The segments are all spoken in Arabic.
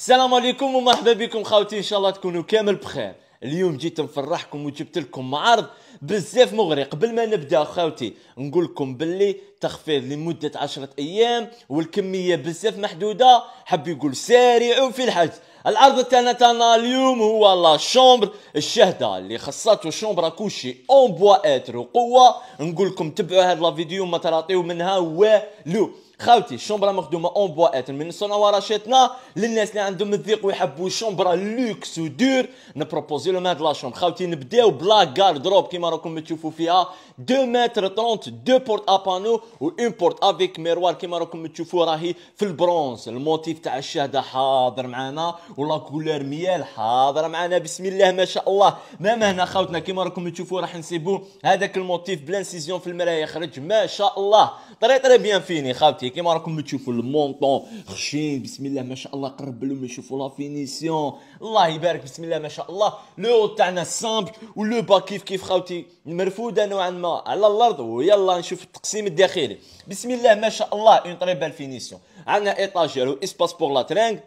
السلام عليكم ومرحبا بكم خاوتي ان شاء الله تكونوا كامل بخير اليوم جيت نفرحكم وجبت لكم معرض بزاف مغري قبل ما نبدا خاوتي نقول لكم باللي تخفيض لمده 10 ايام والكميه بزاف محدوده حب يقول سارعوا في الحج العرض تاعنا تاعنا اليوم هو لا شومبر الشهده اللي خصاتو شومبر كوشي اون بوا اتر وقوه نقول لكم تبعوا هذا لا فيديو ما تراطيو منها والو خاوتي الشومبرا مخدومه اون بواات من الصنوره شتنا للناس اللي عندهم الذيق ويحبوا الشومبرا لوكس ودور نبروبوزي لهم هاد لا شومبر خاوتي نبداو بلا كاردروب كيما راكم تشوفوا فيها 2 متر 30 دو بورت ابانو و اون بورت افيك ميروار كيما راكم تشوفوا راهي في البرونز الموتيف تاع الشهده حاضر معانا ولا كولور ميال حاضر معانا بسم الله ما شاء الله ما مهنا خاوتنا كيما راكم تشوفوا راح نسيبو هذاك الموتيف بلانسيزيون في المرايه خرج ما شاء الله طري طري بيان فيني خاوتي كيما راكم تشوفوا المونطون خشين بسم الله ما شاء الله قرب لهم يشوفوا لا فينيسيون الله يبارك بسم الله ما شاء الله لو تاعنا سامبل ولو با كيف كيف خاوتي مرفوده نوعا ما على الارض ويلا نشوف التقسيم الداخلي بسم الله ما شاء الله اون تري بال فينيسيون عندنا ايطاجير واسباس بور لا ترينغ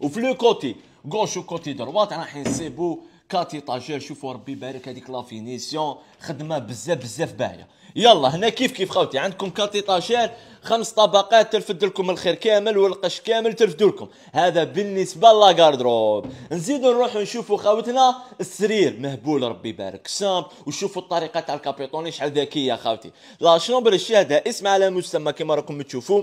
وفي لو كوتي غوش وكوتي دروات راح نسيبو كاتي طاجير شوفوا ربي يبارك هذيك لا فينيسيون خدمه بزاف بزاف باهيه يلا هنا كيف كيف خوتي عندكم كاتي طاجير خمس طبقات ترفد لكم الخير كامل والقش كامل ترفد لكم هذا بالنسبه لاغاردروب نزيدو نروحو نشوفو خاوتنا السرير مهبول ربي يبارك سامب وشوفوا الطريقه تاع الكابيتوني شحال ذكيه خاوتي لا شومبر الشهاده اسم على مسمى كما راكم تشوفوا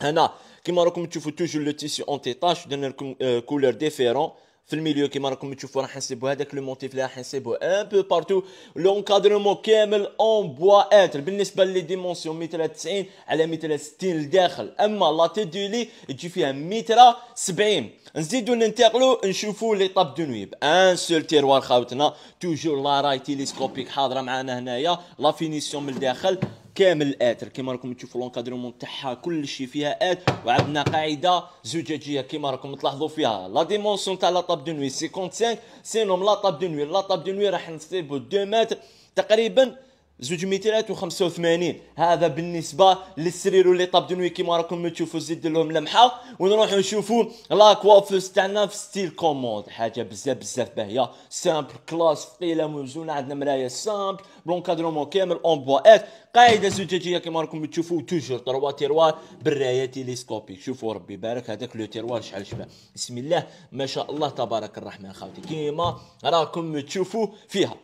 هنا كما راكم تشوفوا توجور لو تيسي اون تيطاش درنا لكم كولور آه، ديفيرون في الميليو كيما راكم تشوفوا راح نسيبوا هذاك لو مونتيف راح نسيبوا ان بو بارتو لونكادرمون كامل اون بوا بواات بالنسبه لي ديمونسيون متر 90 على متر 60 لداخل اما لا تي دو لي تجي فيها متر 70 نزيدو ننتقلوا نشوفوا طاب دو نويب ان سول تيروار خاوتنا توجور لا راي تيليسكوبيك حاضره معنا هنايا لا فينيسيون من الداخل كامل اتر كما راكم تشوفوا لونكادرمون تاعها كل شيء فيها ات وعندنا قاعده زجاجيه كما راكم تلاحظوا فيها لا ديمونسيون تاع لا طاب دو نوي 55 سينوم لا طاب دو نوي لا طاب دو نوي راح نصيبو 2 متر تقريبا زوج 285 هذا بالنسبه للسرير واللي طاب دنوي كيما راكم تشوفوا زيد لهم لمحه ونروحوا نشوفوا لاكوافوس تاعنا في ستيل كوموند حاجه بزاف بزاف باهيه سامبل كلاس ثقيله موزونه عندنا مرايه سامبل بلونكادرومون كامل اون ات قاعده زجاجيه كيما راكم تشوفوا توجور تروا تيروار بالرايه تيليسكوبيك شوفوا ربي يبارك هذاك لو تيروار شحال شبه بسم الله ما شاء الله تبارك الرحمن خاوتي كيما راكم تشوفوا فيها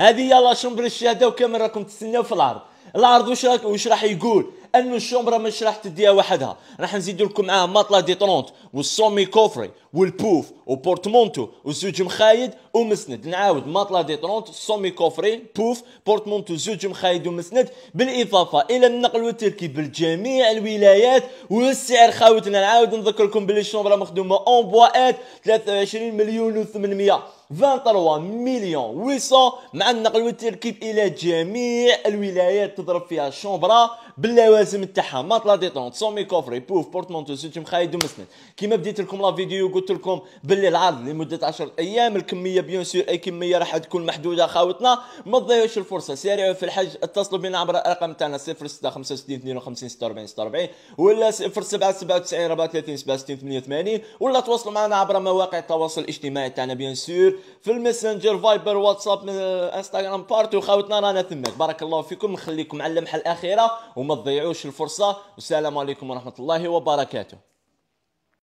هذه هي لا شومبر الشهاده وكامل راكم تستناو في العرض العرض واش راك واش راح يقول ان الشومبره مش راح تديها وحدها راح نزيد لكم معاه ماطلا دي 30 والسومي كوفري والبوف وبورتمونتو وزوج مخايد ومسند نعاود ماطلا دي ترونت سومي كوفري بوف بورتمونتو زوج مخايد ومسند بالاضافه الى النقل والتركيب بالجميع الولايات والسعر خاوتنا نعاود نذكركم باللي الشومبرا مخدومه اون ات 23 مليون و800 23 مليون 800 مع النقل والتركيب الى جميع الولايات تضرب فيها الشومبرا باللوازم تاعها ماطلا ترونت سومي كوفري بوف بورتمونتو زوج مخايد ومسند كيما بديت لكم لا فيديو قلت لكم باللي العرض لمده 10 ايام الكميه بيان سور اي كميه راح تكون محدوده خاوتنا ما تضيعوش الفرصه سارعوا في الحج اتصلوا بنا عبر الرقم تاعنا 0665 52 46 46 ولا 07 97 34 37 88 ولا تواصلوا معنا عبر مواقع التواصل الاجتماعي تاعنا بيان سور في الماسنجر فايبر واتساب من انستغرام بارتو خاوتنا رانا تماك بارك الله فيكم نخليكم على اللمحه الاخيره وما تضيعوش الفرصه والسلام عليكم ورحمه الله وبركاته